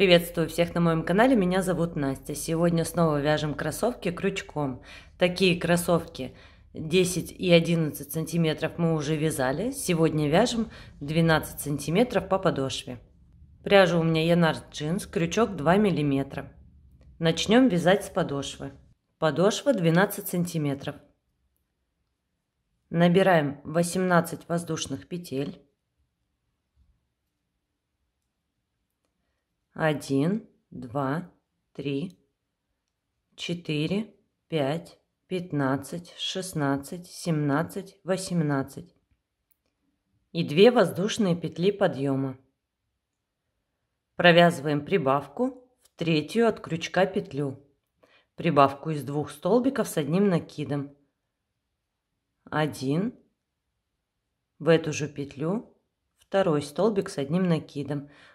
Приветствую всех на моем канале, меня зовут Настя. Сегодня снова вяжем кроссовки крючком. Такие кроссовки 10 и 11 сантиметров мы уже вязали. Сегодня вяжем 12 сантиметров по подошве. Пряжу у меня Янар джинс, крючок 2 миллиметра. Начнем вязать с подошвы. Подошва 12 сантиметров. Набираем 18 воздушных петель. 1, 2, 3, 4, 5, 15, 16, 17, 18 и 2 воздушные петли подъема. Провязываем прибавку в третью от крючка петлю. Прибавку из двух столбиков с одним накидом. 1. В эту же петлю второй столбик с одним накидом.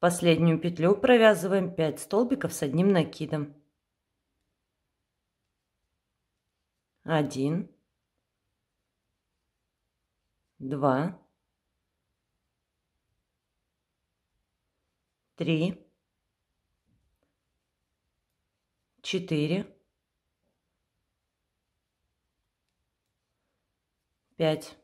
последнюю петлю провязываем 5 столбиков с одним накидом. 1, 2, 3, 4, 5.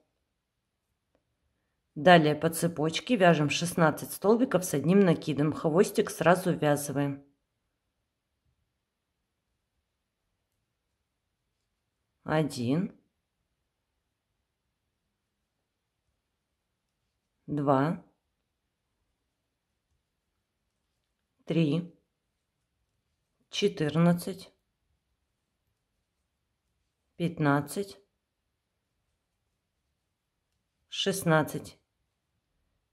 Далее по цепочке вяжем 16 столбиков с одним накидом. Хвостик сразу ввязываем. Один. Два. Три. Четырнадцать. Пятнадцать. Шестнадцать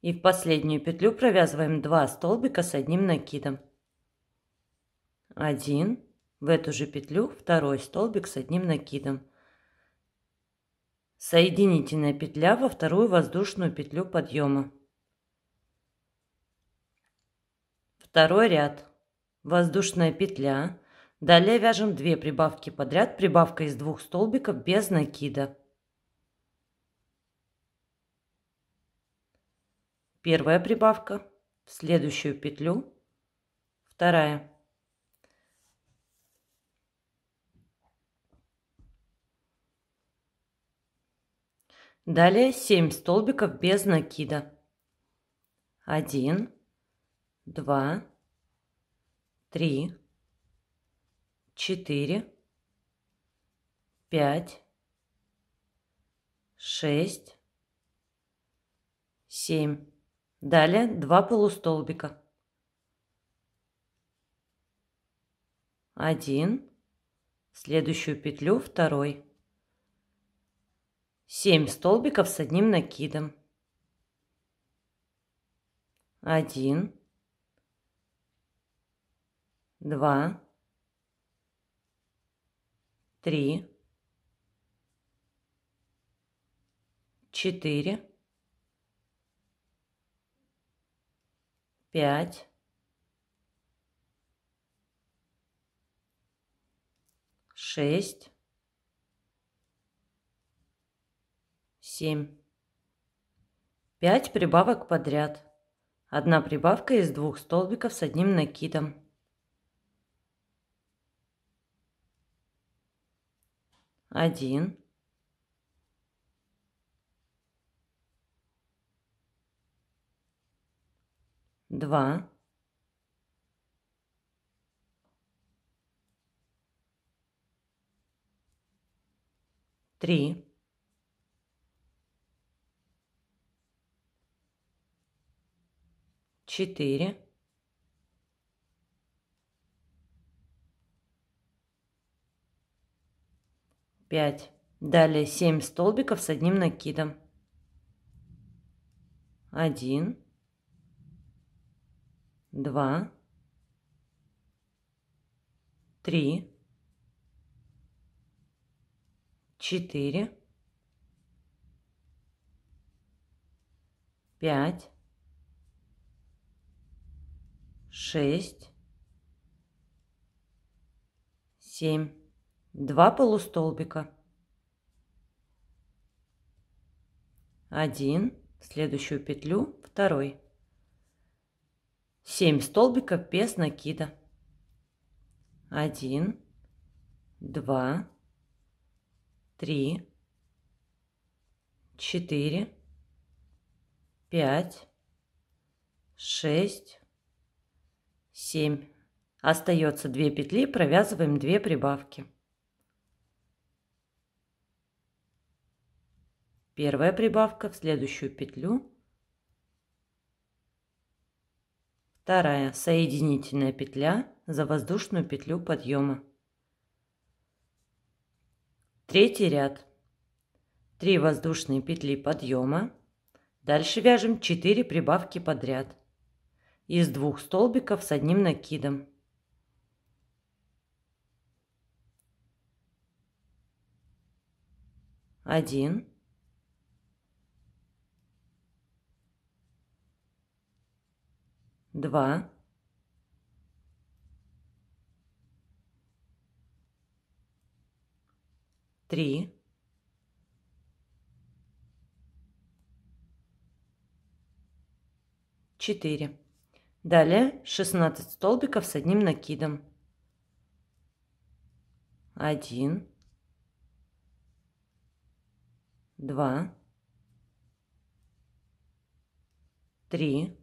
и в последнюю петлю провязываем два столбика с одним накидом. Один. в эту же петлю второй столбик с одним накидом. Соединительная петля во вторую воздушную петлю подъема. Второй ряд. Воздушная петля. Далее вяжем 2 прибавки подряд, прибавка из двух столбиков без накида. Первая прибавка в следующую петлю, вторая. Далее 7 столбиков без накида. 1, 2, 3, 4, 5, 6, 7. Далее два полустолбика. Один. Следующую петлю второй. Семь столбиков с одним накидом. Один. Два. Три. Четыре. пять, шесть, семь. Пять прибавок подряд. Одна прибавка из двух столбиков с одним накидом. Один. два, три, четыре, пять. Далее семь столбиков с одним накидом. Один два, три, четыре, пять, шесть, семь. Два полустолбика. Один следующую петлю второй. 7 столбиков без накида. 1, 2, 3, 4, 5, 6, 7. Остается 2 петли, провязываем 2 прибавки. Первая прибавка в следующую петлю Вторая соединительная петля за воздушную петлю подъема. Третий ряд. 3 воздушные петли подъема. Дальше вяжем 4 прибавки подряд. Из двух столбиков с одним накидом. Один. два, три, четыре. Далее 16 столбиков с одним накидом. Один, два, три,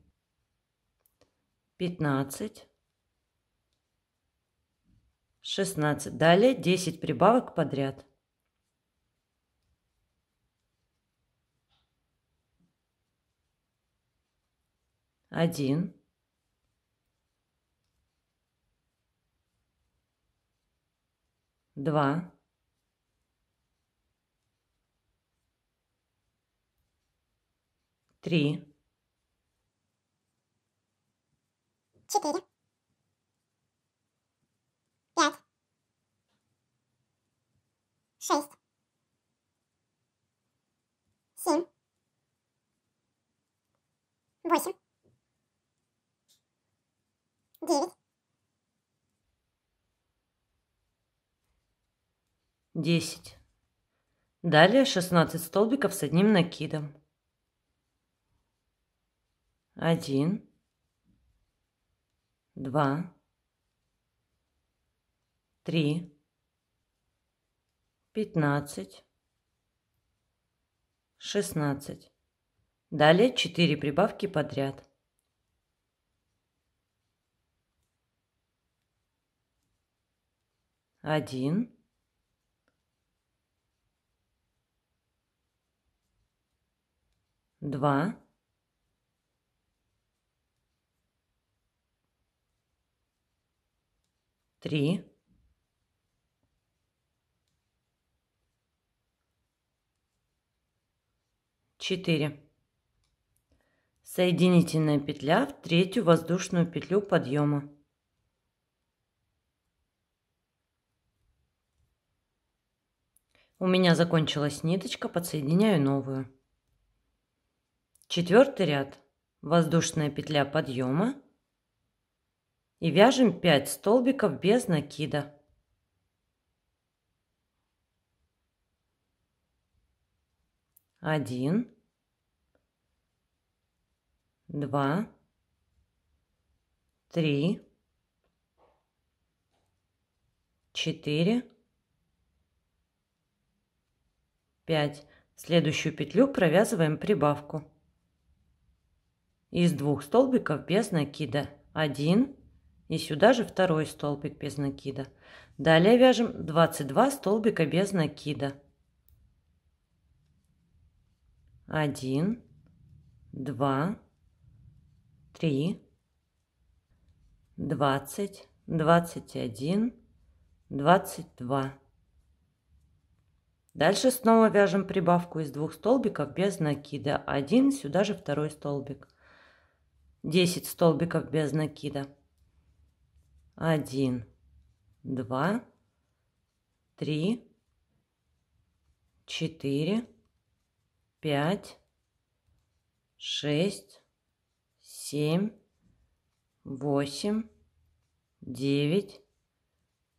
15, 16. Далее 10 прибавок подряд. Один. Два. Три. четыре, пять, шесть, семь, восемь, девять. Десять. Далее шестнадцать столбиков с одним накидом. Один два, три, пятнадцать, шестнадцать. Далее четыре прибавки подряд. Один. Два. три, четыре. Соединительная петля в третью воздушную петлю подъема. У меня закончилась ниточка, подсоединяю новую. Четвертый ряд. Воздушная петля подъема и вяжем 5 столбиков без накида. Один, два, три, четыре, пять. В следующую петлю провязываем прибавку из двух столбиков без накида. один и сюда же второй столбик без накида. Далее вяжем 22 столбика без накида. 1, 2, 3, 20, 21, 22. Дальше снова вяжем прибавку из двух столбиков без накида. 1, сюда же второй столбик. 10 столбиков без накида один, два, три, четыре, пять, шесть, семь, восемь, девять,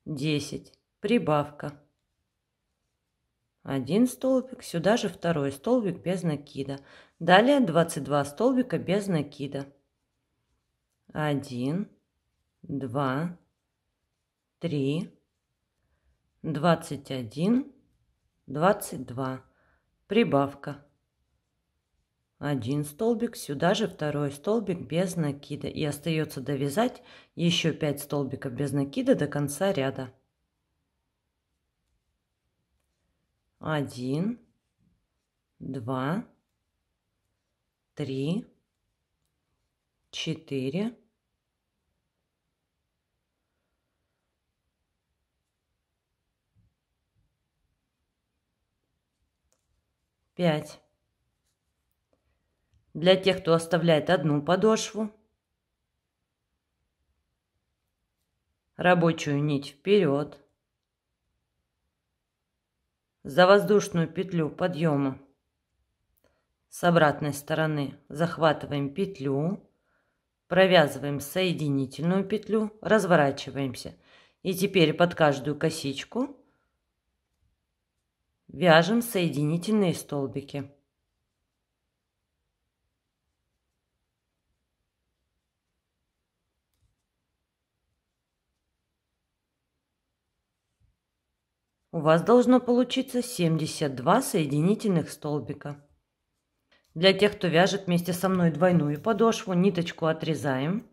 десять. Прибавка. Один столбик, сюда же второй столбик без накида. Далее 22 столбика без накида. Один, два, три, двадцать один, двадцать два. Прибавка. Один столбик, сюда же второй столбик без накида. И остается довязать еще 5 столбиков без накида до конца ряда. Один, два, три, четыре, 5. Для тех, кто оставляет одну подошву, рабочую нить вперед, за воздушную петлю подъема с обратной стороны захватываем петлю, провязываем соединительную петлю, разворачиваемся. И теперь под каждую косичку Вяжем соединительные столбики. У вас должно получиться 72 соединительных столбика. Для тех, кто вяжет вместе со мной двойную подошву, ниточку отрезаем.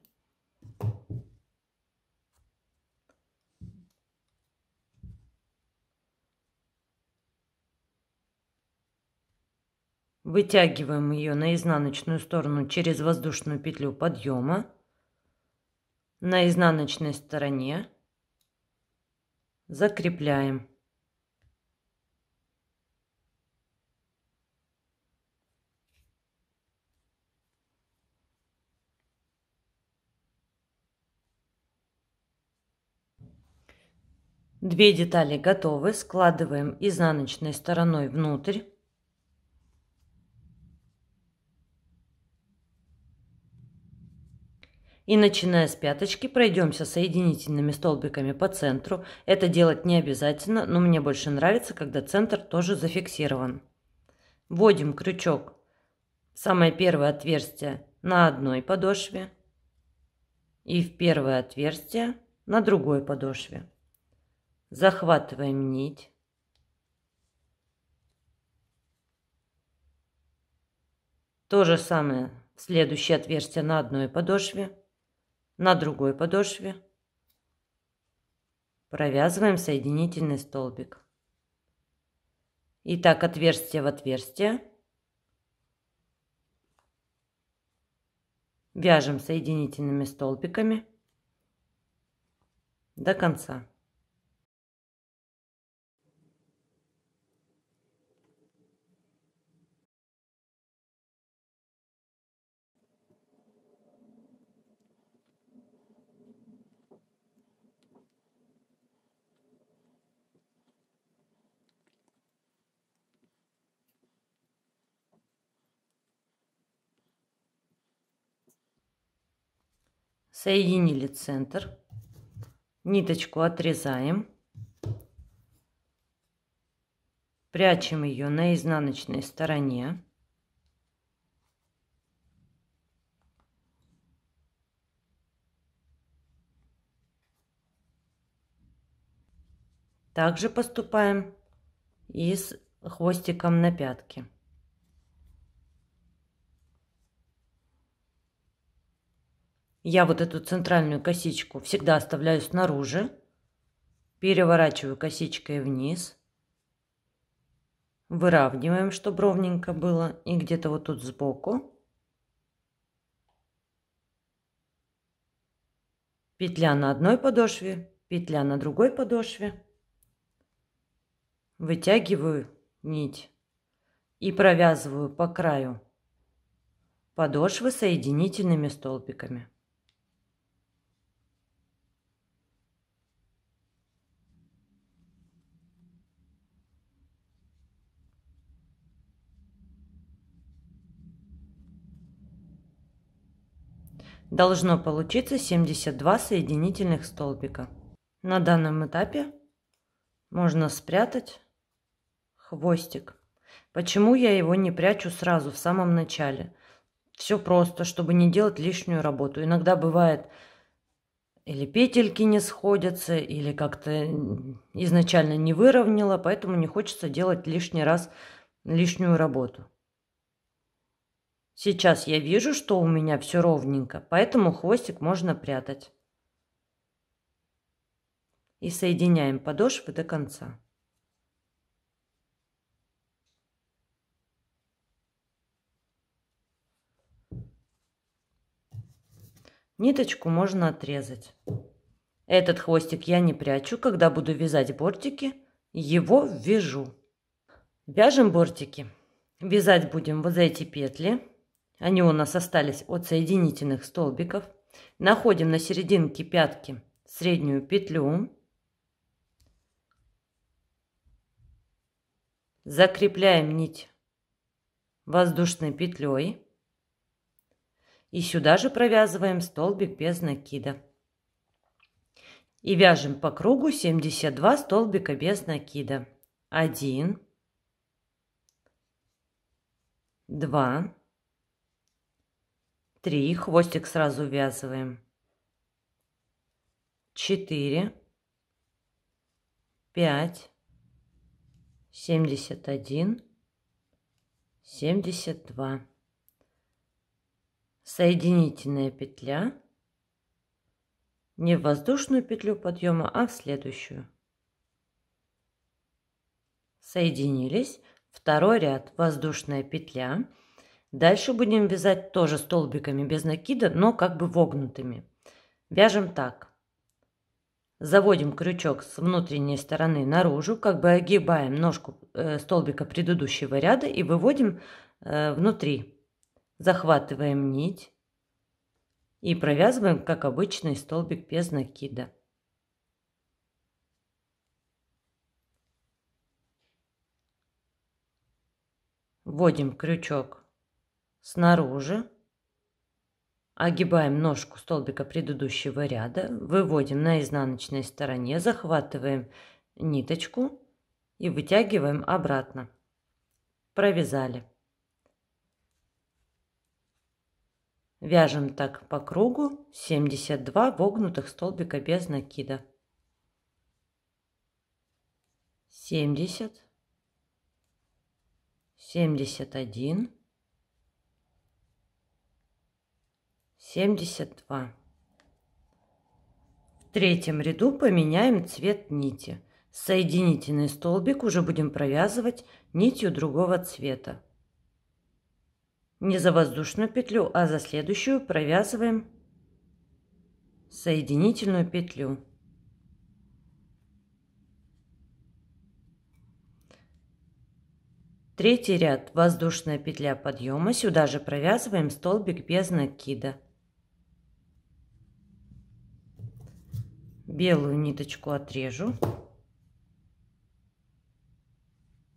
Вытягиваем ее на изнаночную сторону через воздушную петлю подъема. На изнаночной стороне закрепляем. Две детали готовы, складываем изнаночной стороной внутрь. И начиная с пяточки, пройдемся соединительными столбиками по центру. Это делать не обязательно, но мне больше нравится, когда центр тоже зафиксирован. Вводим крючок в самое первое отверстие на одной подошве и в первое отверстие на другой подошве. Захватываем нить. То же самое в следующее отверстие на одной подошве на другой подошве провязываем соединительный столбик. И так отверстие в отверстие. Вяжем соединительными столбиками до конца. соединили центр, ниточку отрезаем, прячем ее на изнаночной стороне. Также поступаем и с хвостиком на пятке. Я вот эту центральную косичку всегда оставляю снаружи. Переворачиваю косичкой вниз. Выравниваем, чтобы ровненько было. И где-то вот тут сбоку. Петля на одной подошве, петля на другой подошве. Вытягиваю нить и провязываю по краю подошвы соединительными столбиками. Должно получиться 72 соединительных столбика. На данном этапе можно спрятать хвостик. Почему я его не прячу сразу, в самом начале? Все просто, чтобы не делать лишнюю работу. Иногда бывает или петельки не сходятся, или как-то изначально не выровняла, поэтому не хочется делать лишний раз лишнюю работу. Сейчас я вижу, что у меня все ровненько, поэтому хвостик можно прятать. И соединяем подошвы до конца. Ниточку можно отрезать. Этот хвостик я не прячу, когда буду вязать бортики, его вяжу. Вяжем бортики. Вязать будем вот эти петли они у нас остались от соединительных столбиков. Находим на серединке пятки среднюю петлю. Закрепляем нить воздушной петлей. И сюда же провязываем столбик без накида. И вяжем по кругу 72 столбика без накида. 1, 2, 3, хвостик сразу ввязываем, 4, 5, 71, 72. Соединительная петля. Не в воздушную петлю подъема, а в следующую. Соединились. Второй ряд воздушная петля. Дальше будем вязать тоже столбиками без накида, но как бы вогнутыми. Вяжем так. Заводим крючок с внутренней стороны наружу, как бы огибаем ножку э, столбика предыдущего ряда и выводим э, внутри. Захватываем нить и провязываем, как обычный столбик без накида. Вводим крючок снаружи. Огибаем ножку столбика предыдущего ряда, выводим на изнаночной стороне, захватываем ниточку и вытягиваем обратно. Провязали. Вяжем так по кругу 72 вогнутых столбика без накида. 70, 71, 72. В третьем ряду поменяем цвет нити. Соединительный столбик уже будем провязывать нитью другого цвета. Не за воздушную петлю, а за следующую провязываем соединительную петлю. Третий ряд воздушная петля подъема, сюда же провязываем столбик без накида. белую ниточку отрежу,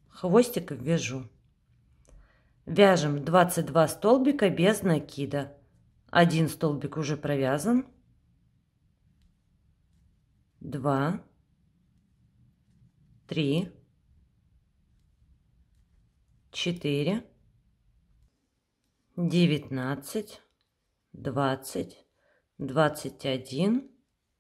хвостик ввяжу. Вяжем 22 столбика без накида. Один столбик уже провязан. Два. Три. Четыре. Девятнадцать. Двадцать. Двадцать один.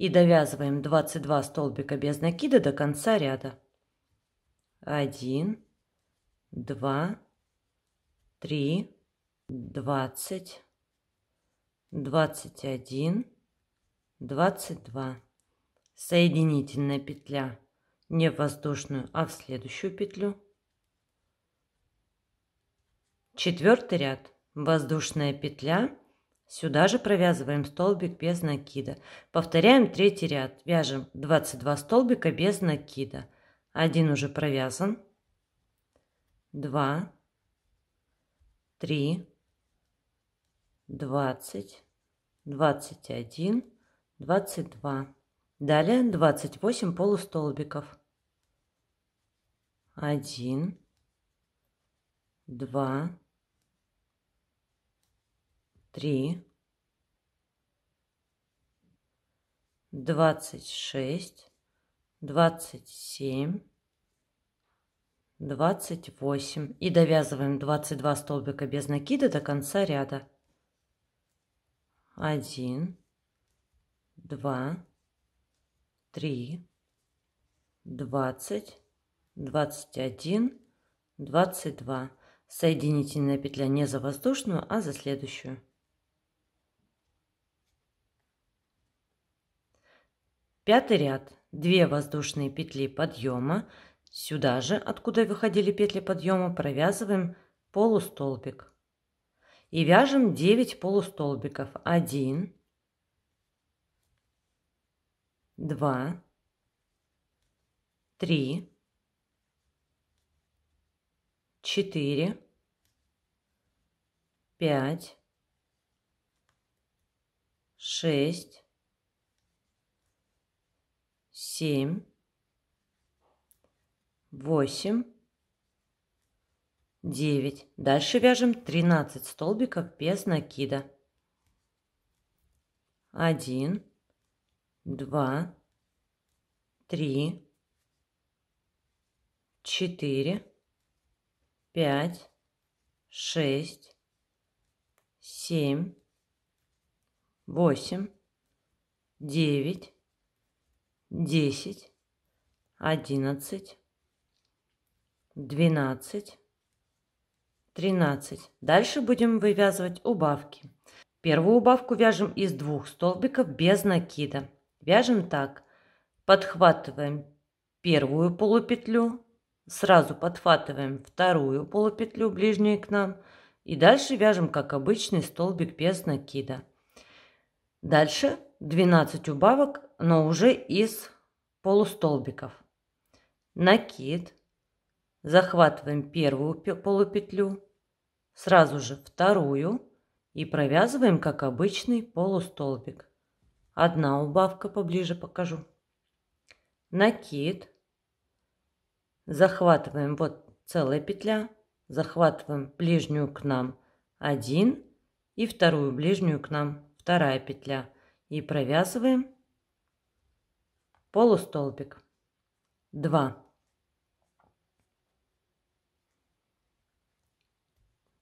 и довязываем 22 столбика без накида до конца ряда. 1, 2, 3, 20, 21, 22. Соединительная петля не в воздушную, а в следующую петлю. Четвертый ряд. Воздушная петля Сюда же провязываем столбик без накида. Повторяем третий ряд. Вяжем 22 столбика без накида. Один уже провязан. Два. Три. Двадцать. Двадцать один. Двадцать два. Далее 28 полустолбиков. Один. Два три, двадцать шесть, двадцать семь, двадцать восемь. И довязываем двадцать два столбика без накида до конца ряда. Один, два, три, двадцать, двадцать один, двадцать два. Соединительная петля не за воздушную, а за следующую. Пятый ряд. 2 воздушные петли подъема. Сюда же, откуда выходили петли подъема, провязываем полустолбик. И вяжем 9 полустолбиков. 1, 2, 3, 4, 5, 6, семь, восемь, девять. Дальше вяжем тринадцать столбиков без накида. Один, два, три, четыре, пять, шесть, семь, восемь, девять, десять, одиннадцать, двенадцать, тринадцать. Дальше будем вывязывать убавки. Первую убавку вяжем из двух столбиков без накида. Вяжем так. Подхватываем первую полупетлю, сразу подхватываем вторую полупетлю, ближнюю к нам, и дальше вяжем, как обычный, столбик без накида. Дальше 12 убавок но уже из полустолбиков. Накид. Захватываем первую полупетлю, сразу же вторую и провязываем, как обычный, полустолбик. Одна убавка поближе покажу. Накид. Захватываем вот целая петля, захватываем ближнюю к нам один и вторую ближнюю к нам вторая петля и провязываем полустолбик. 2,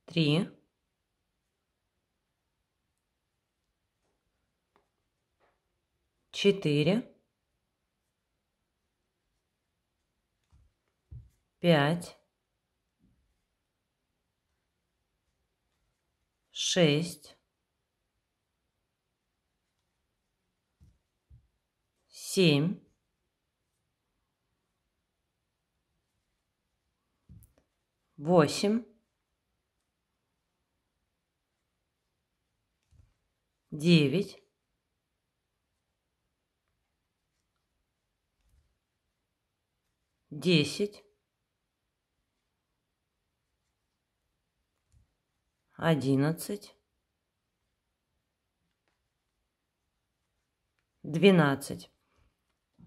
три четыре пять шесть семь, восемь, девять, десять, одиннадцать, двенадцать.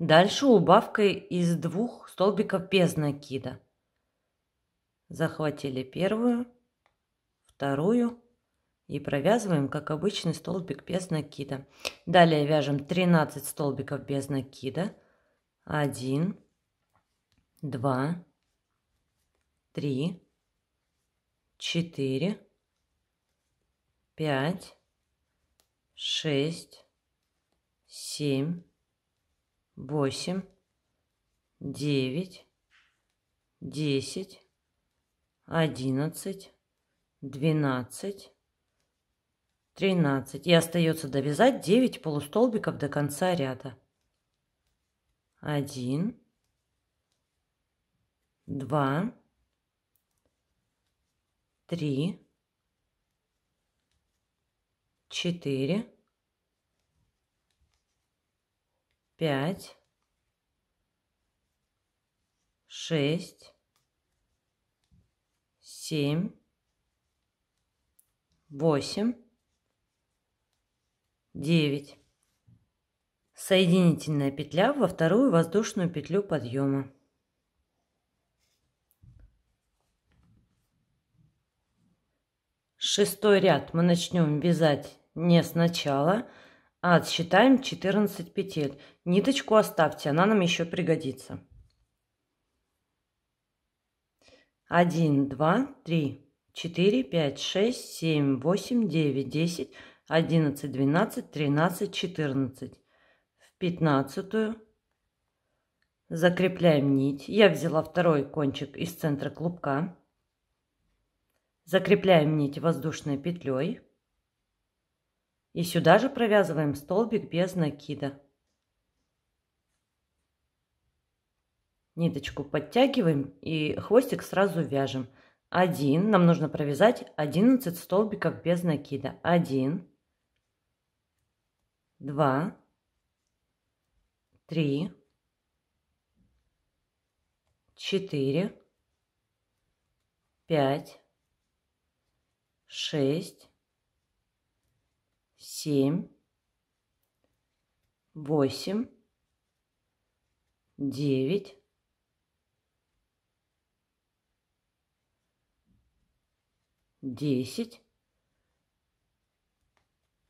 Дальше убавкой из двух столбиков без накида. Захватили первую, вторую и провязываем, как обычный, столбик без накида. Далее вяжем 13 столбиков без накида. 1, 2, 3, 4, 5, 6, 7, восемь, девять, десять, одиннадцать, двенадцать, тринадцать. И остается довязать девять полустолбиков до конца ряда. Один, два, три, четыре, пять, шесть, семь, восемь, девять. Соединительная петля во вторую воздушную петлю подъема. Шестой ряд мы начнем вязать не сначала, а, отсчитаем 14 петель. Ниточку оставьте, она нам еще пригодится. 1, 2, 3, 4, 5, 6, 7, 8, 9, 10, 11, 12, 13, 14. В пятнадцатую закрепляем нить. Я взяла второй кончик из центра клубка. Закрепляем нить воздушной петлей. И сюда же провязываем столбик без накида. Ниточку подтягиваем и хвостик сразу вяжем. 1, нам нужно провязать 11 столбиков без накида. 1, 2, 3, 4, 5, 6, семь, восемь, девять, десять,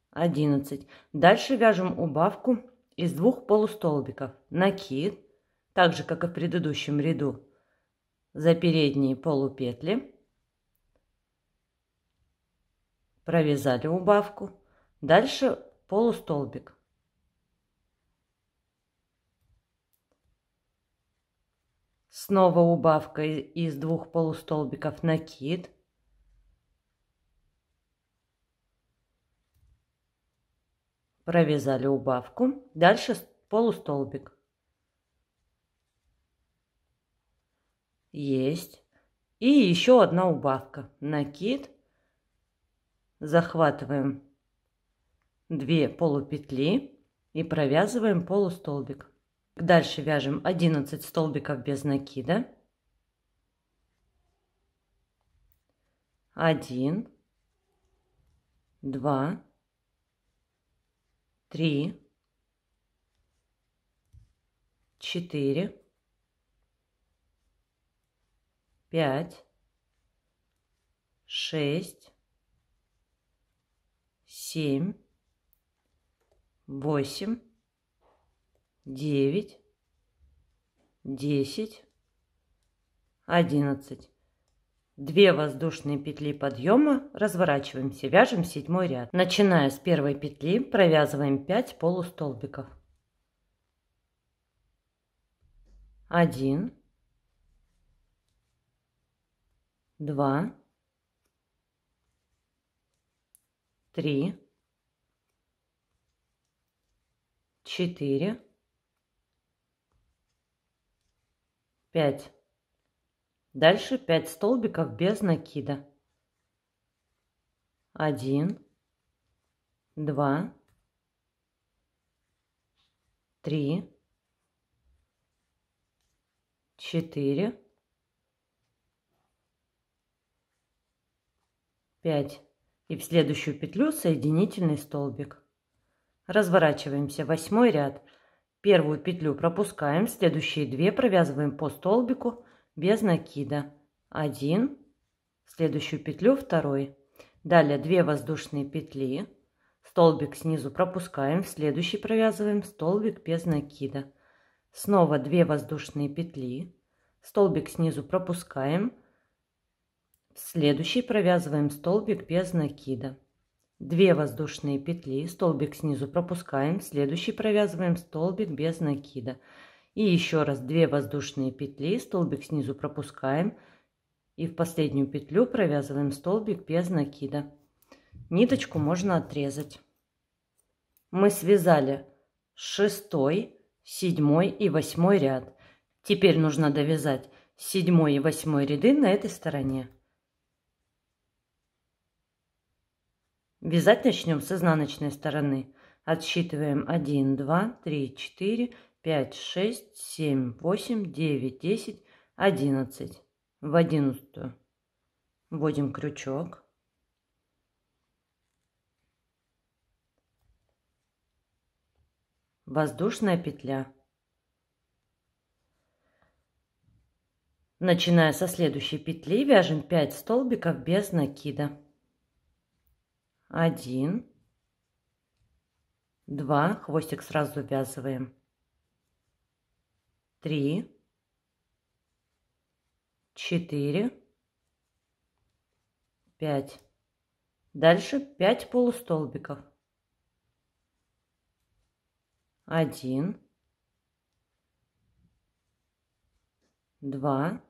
одиннадцать. Дальше вяжем убавку из двух полустолбиков. Накид, так же, как и в предыдущем ряду, за передние полупетли. Провязали убавку. Дальше полустолбик. Снова убавка из двух полустолбиков накид. Провязали убавку. Дальше полустолбик. Есть. И еще одна убавка. Накид. Захватываем 2 полупетли и провязываем полустолбик. Дальше вяжем 11 столбиков без накида. 1, 2, 3, 4, 5, 6, 7, восемь, девять, десять, одиннадцать. Две воздушные петли подъема, разворачиваемся, вяжем седьмой ряд. Начиная с первой петли, провязываем 5 полустолбиков. 1, 2, 3, четыре, пять. Дальше пять столбиков без накида. Один, два, три, четыре, пять. И в следующую петлю соединительный столбик. Разворачиваемся восьмой ряд. Первую петлю пропускаем, следующие две провязываем по столбику без накида. Один, следующую петлю второй. Далее две воздушные петли, столбик снизу пропускаем, следующий провязываем столбик без накида. Снова две воздушные петли, столбик снизу пропускаем, следующий провязываем столбик без накида. 2 воздушные петли, столбик снизу пропускаем, следующий провязываем столбик без накида. И еще раз 2 воздушные петли, столбик снизу пропускаем и в последнюю петлю провязываем столбик без накида. Ниточку можно отрезать. Мы связали 6, 7 и 8 ряд. Теперь нужно довязать 7 и 8 ряды на этой стороне. Вязать начнем с изнаночной стороны. Отсчитываем 1, 2, 3, 4, 5, 6, 7, 8, 9, 10, 11. В одиннадцатую вводим крючок. Воздушная петля. Начиная со следующей петли вяжем 5 столбиков без накида. Один. Два. Хвостик сразу ввязываем. Три. Четыре. Пять. Дальше пять полустолбиков. Один. Два.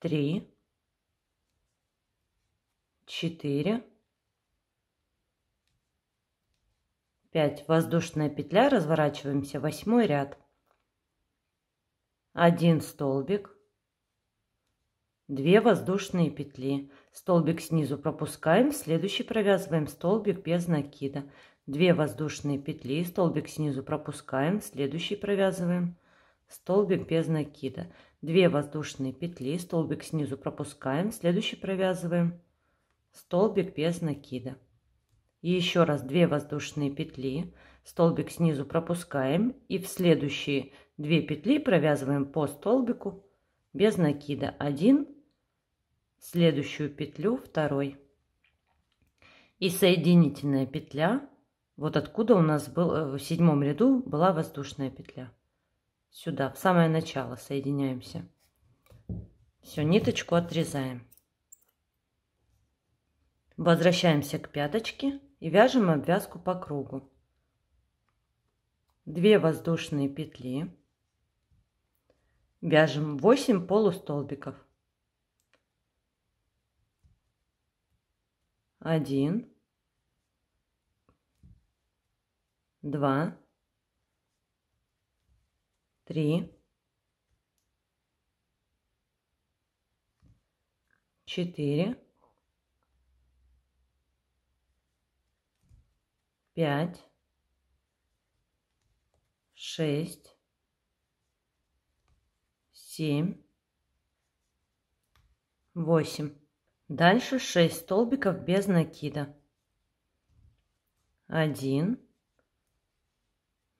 Три. 4, 5. Воздушная петля, разворачиваемся, восьмой ряд. 1 столбик, 2 воздушные петли. Столбик снизу пропускаем, следующий провязываем столбик без накида. 2 воздушные петли, столбик снизу пропускаем, следующий провязываем столбик без накида. 2 воздушные петли, столбик снизу пропускаем, следующий провязываем столбик без накида. И еще раз 2 воздушные петли, столбик снизу пропускаем и в следующие 2 петли провязываем по столбику без накида 1, следующую петлю 2. И соединительная петля, вот откуда у нас был, э, в седьмом ряду была воздушная петля. Сюда, в самое начало соединяемся. Все, ниточку отрезаем. Возвращаемся к пяточке и вяжем обвязку по кругу. 2 воздушные петли. Вяжем 8 полустолбиков. 1, 2, 3, 4, пять, шесть, семь, восемь. Дальше шесть столбиков без накида. Один,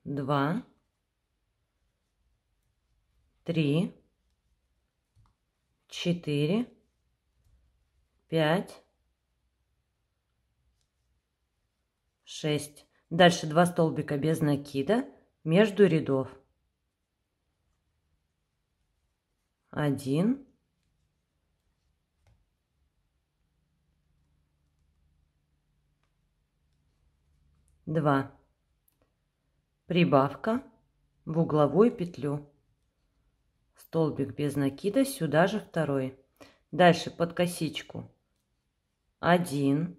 два, три, четыре, пять, Шесть. Дальше два столбика без накида между рядов. Один, Два. Прибавка в угловую петлю. Столбик без накида, сюда же второй. Дальше под косичку. Один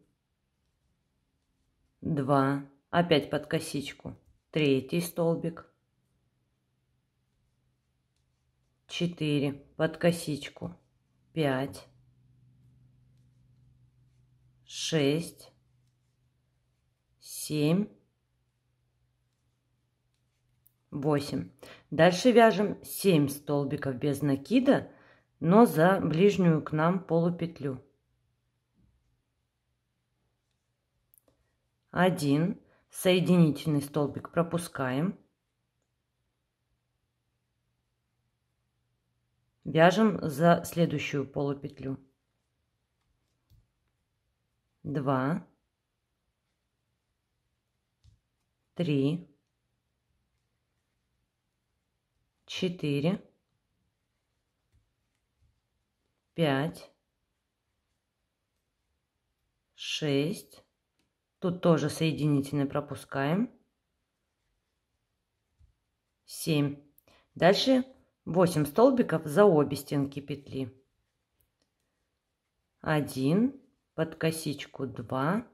два, опять под косичку, третий столбик, четыре под косичку, пять, шесть, семь, 8. Дальше вяжем 7 столбиков без накида, но за ближнюю к нам полупетлю. 1, соединительный столбик пропускаем, вяжем за следующую полупетлю. 2, 3, 4, 5, 6, Тут тоже соединительный пропускаем. 7. Дальше 8 столбиков за обе стенки петли. 1, под косичку 2,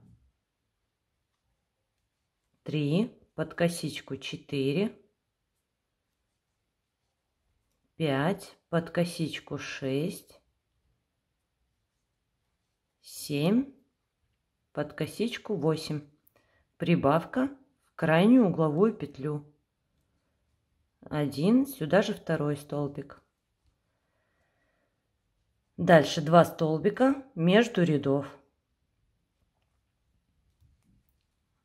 3, под косичку 4, 5, под косичку 6, 7, под косичку 8. Прибавка в крайнюю угловую петлю. 1, сюда же второй столбик. Дальше 2 столбика между рядов.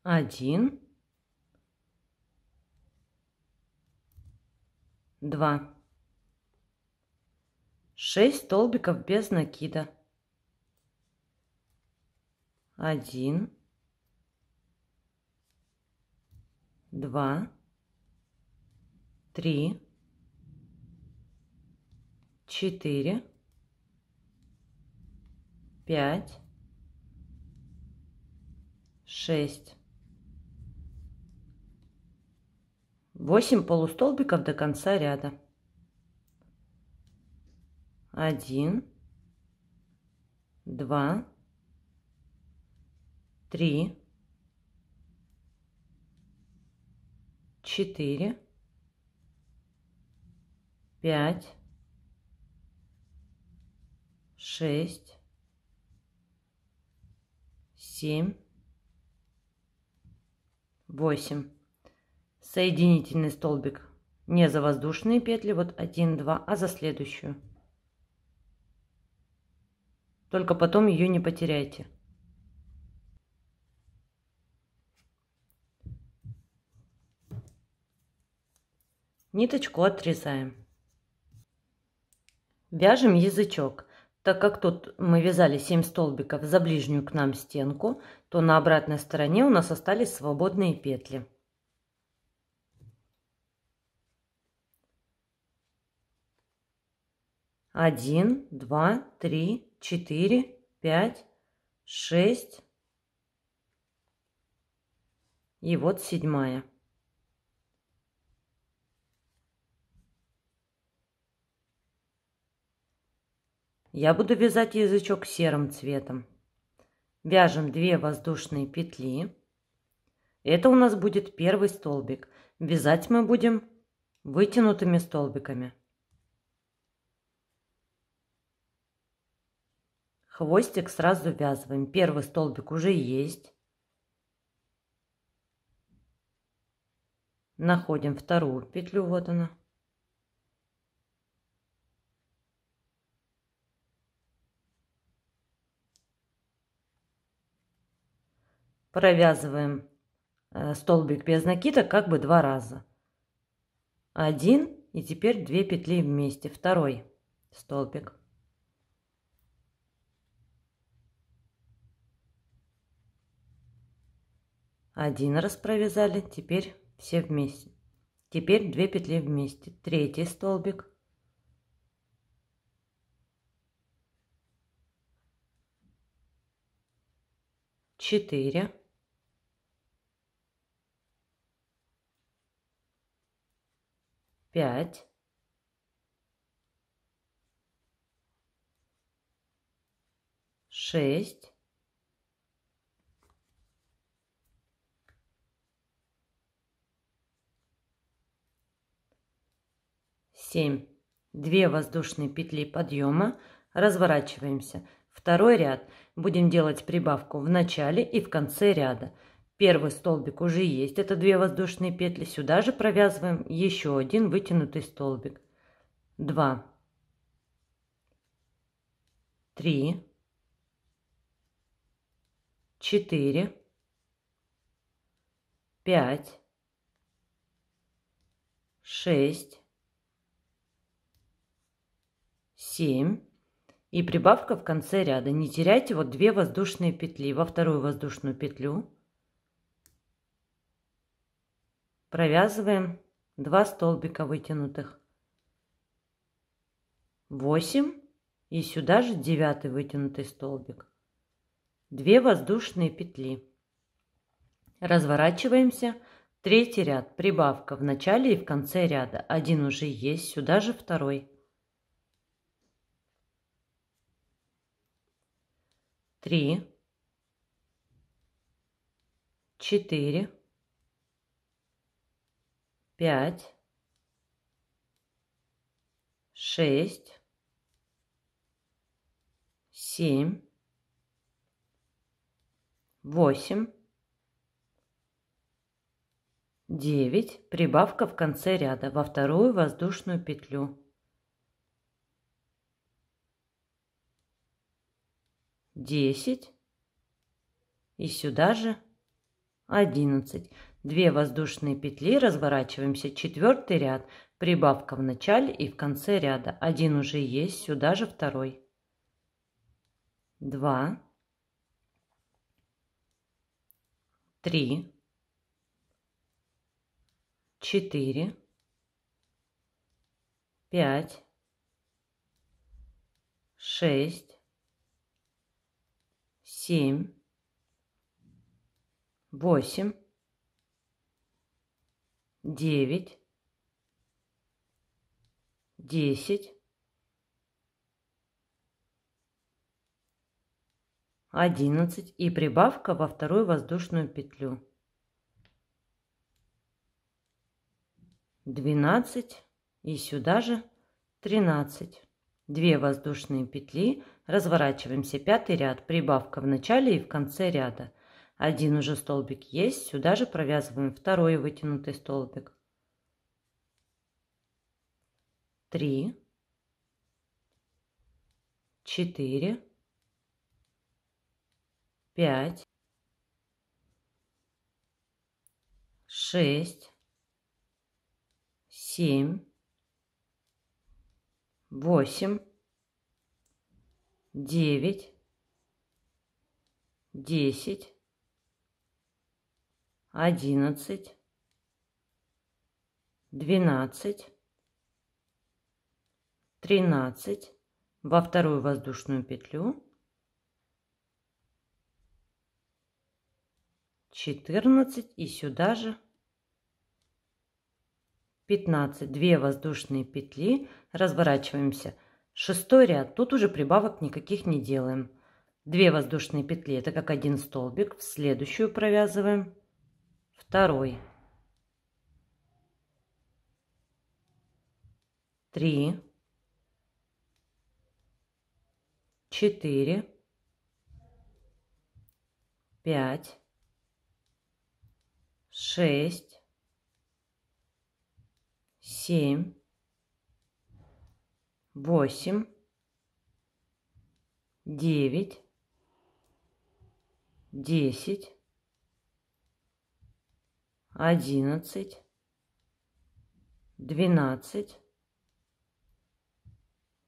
1, 2. 6 столбиков без накида один, два, три, четыре, пять, шесть, восемь полустолбиков до конца ряда. Один, два, три, четыре, пять, шесть, семь, восемь. Соединительный столбик не за воздушные петли, вот один, два, а за следующую. Только потом ее не потеряйте. Ниточку отрезаем. Вяжем язычок. Так как тут мы вязали 7 столбиков за ближнюю к нам стенку, то на обратной стороне у нас остались свободные петли. Один, два, три, четыре, пять, шесть. И вот седьмая. Я буду вязать язычок серым цветом. Вяжем 2 воздушные петли. Это у нас будет первый столбик. Вязать мы будем вытянутыми столбиками. Хвостик сразу ввязываем. Первый столбик уже есть. Находим вторую петлю, вот она. провязываем э, столбик без накида как бы два раза. Один и теперь две петли вместе. Второй столбик. Один раз провязали, теперь все вместе. Теперь две петли вместе. Третий столбик. Четыре. пять, шесть, семь. Две воздушные петли подъема, разворачиваемся. Второй ряд будем делать прибавку в начале и в конце ряда – Первый столбик уже есть, это две воздушные петли. Сюда же провязываем еще один вытянутый столбик. Два, три, четыре, пять, шесть, семь и прибавка в конце ряда. Не теряйте вот две воздушные петли во вторую воздушную петлю провязываем 2 столбика вытянутых 8 и сюда же 9 вытянутый столбик 2 воздушные петли разворачиваемся третий ряд прибавка в начале и в конце ряда один уже есть сюда же второй три четыре пять, шесть, семь, восемь, девять. Прибавка в конце ряда во вторую воздушную петлю. Десять и сюда же одиннадцать. 2 воздушные петли, разворачиваемся четвертый ряд, прибавка в начале и в конце ряда. Один уже есть, сюда же второй. 2, 3, 4, 5, 6, 7, 8, девять, десять, одиннадцать и прибавка во вторую воздушную петлю. Двенадцать и сюда же тринадцать. Две воздушные петли, разворачиваемся пятый ряд, прибавка в начале и в конце ряда – один уже столбик есть, сюда же провязываем второй вытянутый столбик. Три, четыре, пять, шесть, семь, восемь, девять, десять, одиннадцать, двенадцать, тринадцать во вторую воздушную петлю, четырнадцать и сюда же 15 2 воздушные петли разворачиваемся шестой ряд тут уже прибавок никаких не делаем 2 воздушные петли это как один столбик в следующую провязываем второй, три, четыре, пять, шесть, семь, восемь, девять, десять, одиннадцать, двенадцать,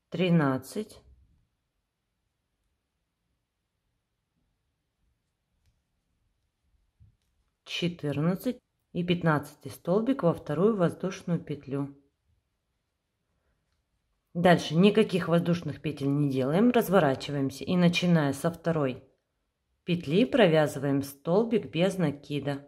тринадцать, четырнадцать и пятнадцатый столбик во вторую воздушную петлю. Дальше никаких воздушных петель не делаем, разворачиваемся и начиная со второй петли провязываем столбик без накида.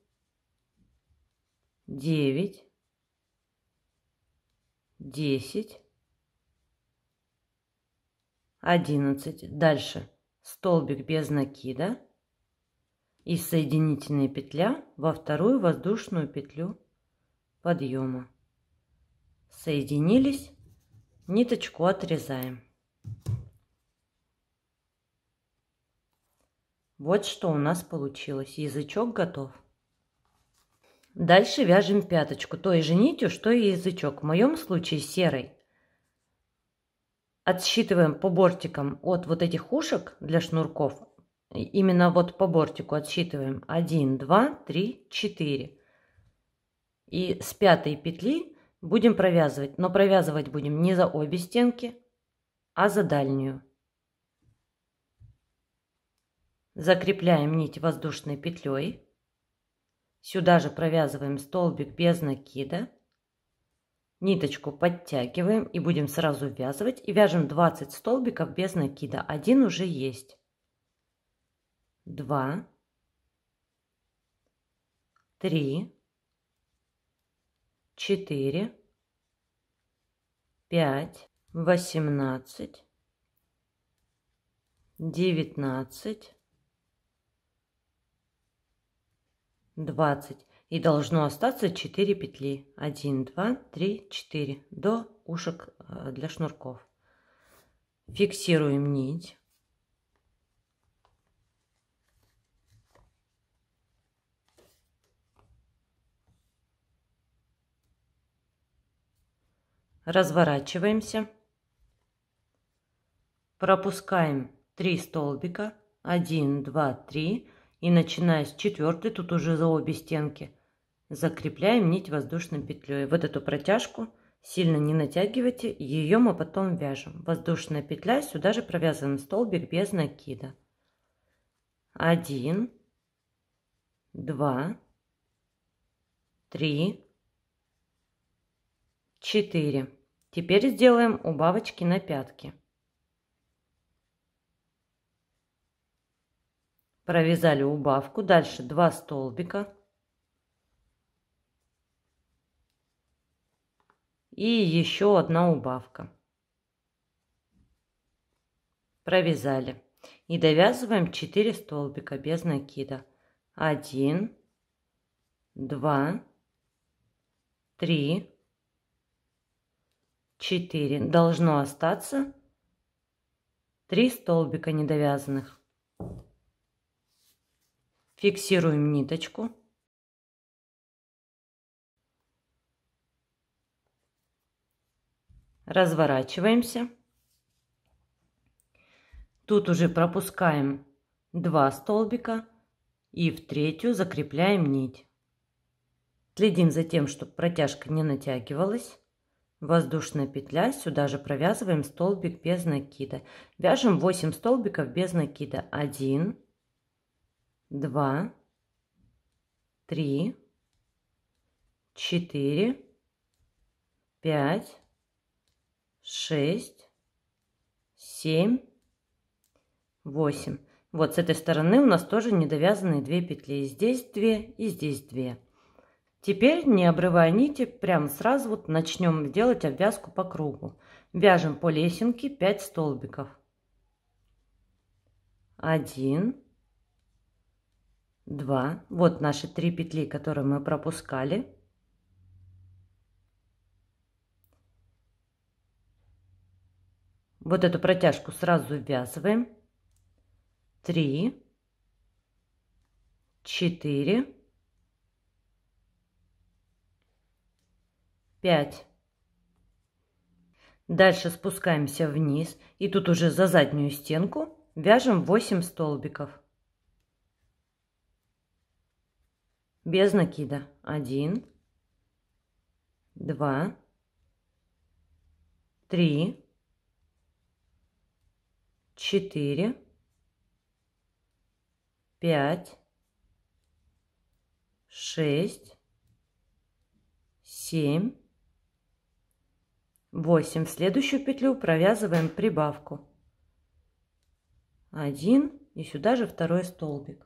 девять, десять, одиннадцать. Дальше столбик без накида и соединительная петля во вторую воздушную петлю подъема. Соединились, ниточку отрезаем. Вот что у нас получилось. Язычок готов. Дальше вяжем пяточку той же нитью, что и язычок, в моем случае серой. Отсчитываем по бортикам от вот этих ушек для шнурков, именно вот по бортику отсчитываем 1, 2, 3, 4. И с пятой петли будем провязывать, но провязывать будем не за обе стенки, а за дальнюю. Закрепляем нить воздушной петлей. Сюда же провязываем столбик без накида. Ниточку подтягиваем и будем сразу ввязывать. И вяжем 20 столбиков без накида. Один уже есть. Два. Три. Четыре. Пять. Восемнадцать. Девятнадцать. 20 и должно остаться 4 петли 1 2 3 4 до ушек э, для шнурков фиксируем нить разворачиваемся пропускаем 3 столбика 1 2 3 и начиная с четвертой, тут уже за обе стенки, закрепляем нить воздушной петлей. Вот эту протяжку сильно не натягивайте, ее мы потом вяжем. Воздушная петля, сюда же провязан столбик без накида. Один, два, три, четыре. Теперь сделаем убавочки на пятки. провязали убавку, дальше два столбика и еще одна убавка. Провязали. И довязываем 4 столбика без накида. 1, 2, 3, 4. Должно остаться 3 столбика недовязанных. Фиксируем ниточку. Разворачиваемся. Тут уже пропускаем 2 столбика и в третью закрепляем нить. Следим за тем, чтобы протяжка не натягивалась. Воздушная петля, сюда же провязываем столбик без накида. Вяжем 8 столбиков без накида. 1, два, три, четыре, пять, шесть, семь, восемь. Вот с этой стороны у нас тоже недовязанные две петли. здесь две, и здесь две. Теперь, не обрывая нити, прям сразу вот начнем делать обвязку по кругу. Вяжем по лесенке 5 столбиков. 1, 2. Вот наши три петли, которые мы пропускали. Вот эту протяжку сразу ввязываем. 3, 4, 5. Дальше спускаемся вниз и тут уже за заднюю стенку вяжем 8 столбиков. без накида. Один, два, три, четыре, пять, шесть, семь, восемь. В следующую петлю провязываем прибавку. Один и сюда же второй столбик.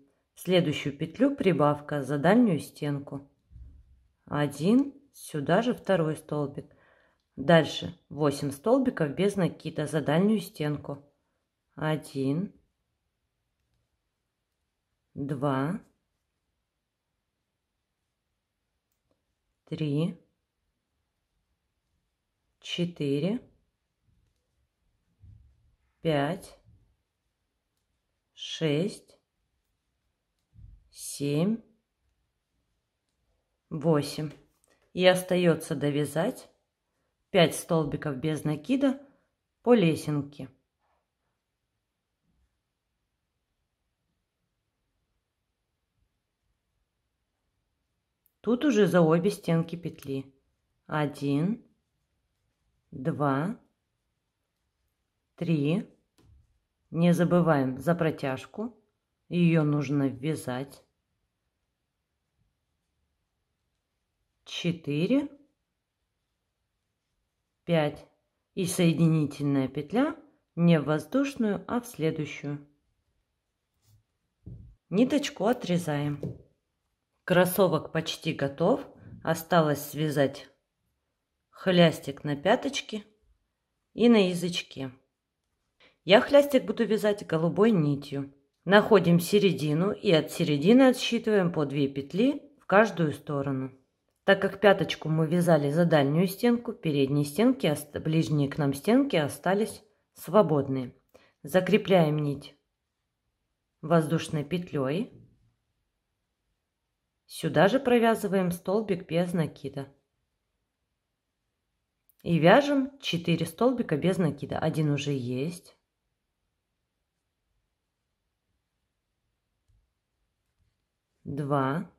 следующую петлю прибавка за дальнюю стенку. 1, сюда же второй столбик. Дальше 8 столбиков без накида за дальнюю стенку. 1, 2, 3, 4, 5, 6, семь, восемь. И остается довязать 5 столбиков без накида по лесенке. Тут уже за обе стенки петли. Один, два, три. Не забываем за протяжку. Ее нужно ввязать. 4, 5 и соединительная петля не в воздушную, а в следующую. Ниточку отрезаем. Кроссовок почти готов. Осталось связать хлястик на пяточке и на язычке. Я хлястик буду вязать голубой нитью. Находим середину и от середины отсчитываем по 2 петли в каждую сторону. Так как пяточку мы вязали за дальнюю стенку, передние стенки, ближние к нам стенки остались свободные. Закрепляем нить воздушной петлей. Сюда же провязываем столбик без накида. И вяжем 4 столбика без накида. Один уже есть. Два.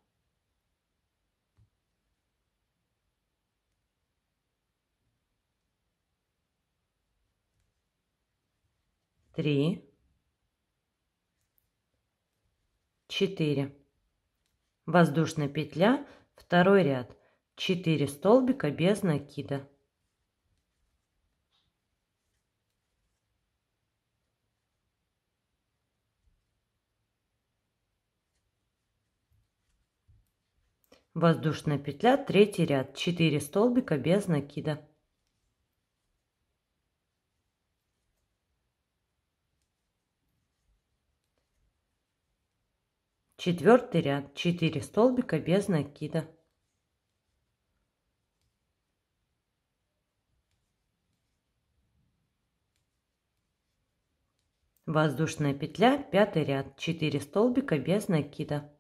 три, четыре. Воздушная петля, второй ряд. четыре столбика без накида. Воздушная петля, третий ряд. четыре столбика без накида. Четвертый ряд. 4 столбика без накида. Воздушная петля, пятый ряд, 4 столбика без накида.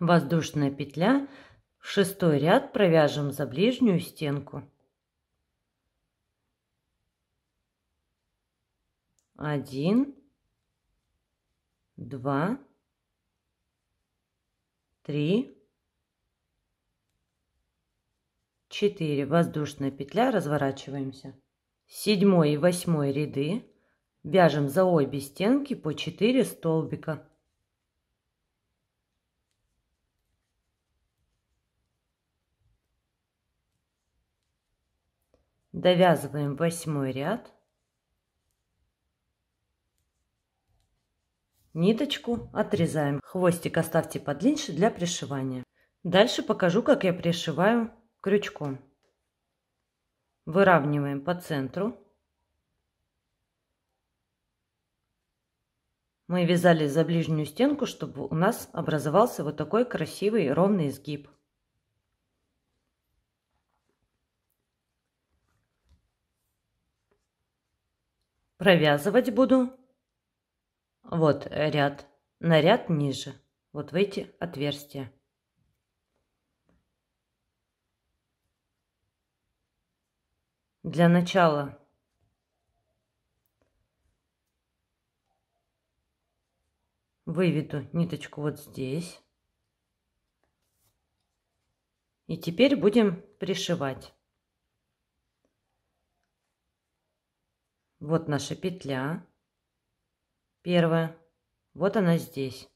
Воздушная петля, Шестой ряд провяжем за ближнюю стенку. Один, два, три, четыре. Воздушная петля, разворачиваемся. Седьмой и восьмой ряды вяжем за обе стенки по четыре столбика. Довязываем восьмой ряд. Ниточку отрезаем. Хвостик оставьте подлиннее для пришивания. Дальше покажу, как я пришиваю крючком. Выравниваем по центру. Мы вязали за ближнюю стенку, чтобы у нас образовался вот такой красивый ровный изгиб. Провязывать буду вот ряд, на ряд ниже, вот в эти отверстия. Для начала выведу ниточку вот здесь. И теперь будем пришивать. Вот наша петля. Первая. Вот она здесь.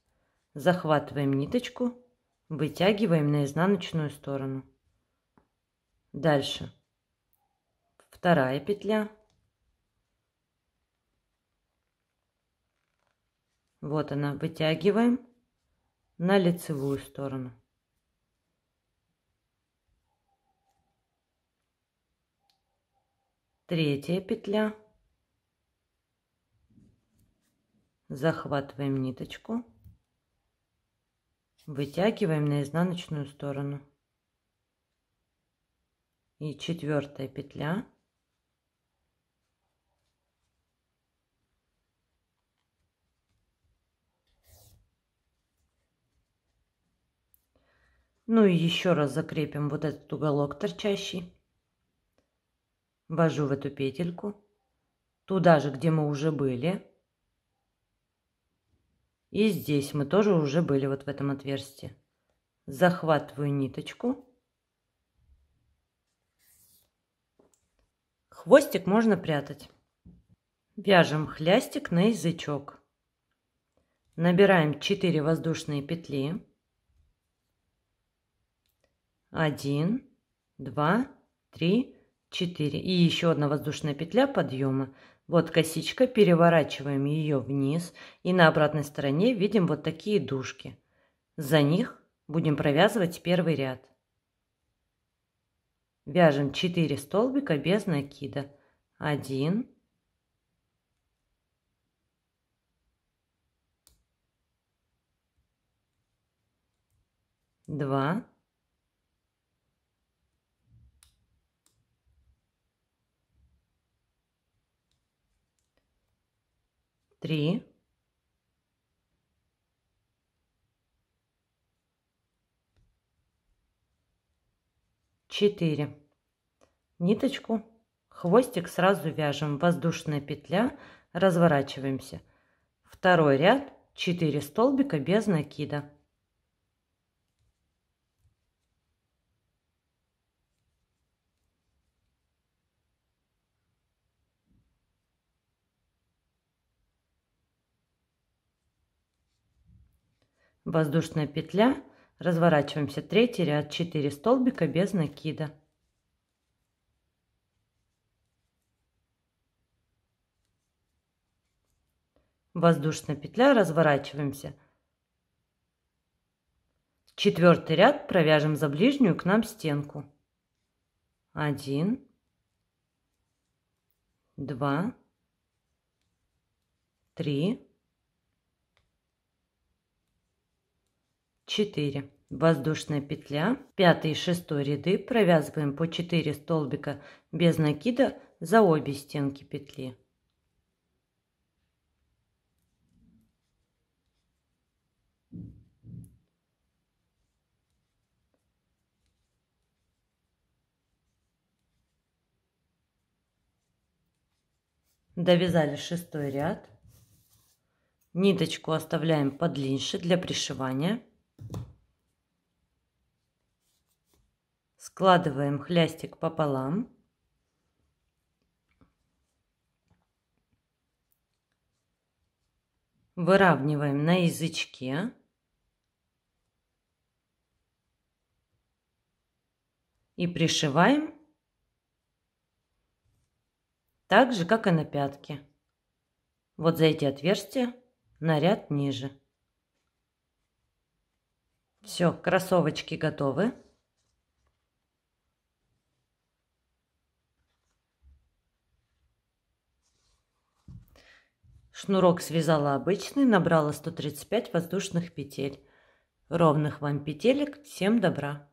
Захватываем ниточку, вытягиваем на изнаночную сторону. Дальше. Вторая петля. Вот она, вытягиваем на лицевую сторону. Третья петля. захватываем ниточку, вытягиваем на изнаночную сторону. И четвертая петля. Ну и еще раз закрепим вот этот уголок торчащий. Ввожу в эту петельку. Туда же, где мы уже были. И здесь мы тоже уже были вот в этом отверстии. Захватываю ниточку. Хвостик можно прятать. Вяжем хлястик на язычок. Набираем 4 воздушные петли. 1, 2, 3, 4. И еще одна воздушная петля подъема. Вот косичка, переворачиваем ее вниз, и на обратной стороне видим вот такие дужки. За них будем провязывать первый ряд. Вяжем 4 столбика без накида. 1, 2, три, четыре. Ниточку, хвостик сразу вяжем, воздушная петля, разворачиваемся. Второй ряд, четыре столбика без накида. воздушная петля, разворачиваемся третий ряд, 4 столбика без накида. Воздушная петля, разворачиваемся. Четвертый ряд провяжем за ближнюю к нам стенку. Один, два, три, 4 воздушная петля, 5 и 6 ряды провязываем по 4 столбика без накида за обе стенки петли. Довязали шестой ряд. Ниточку оставляем подлиннее для пришивания. Складываем хлястик пополам. Выравниваем на язычке. И пришиваем так же, как и на пятке. Вот за эти отверстия на ряд ниже. Все, кроссовочки готовы. Шнурок связала обычный, набрала 135 воздушных петель. Ровных вам петелек, всем добра!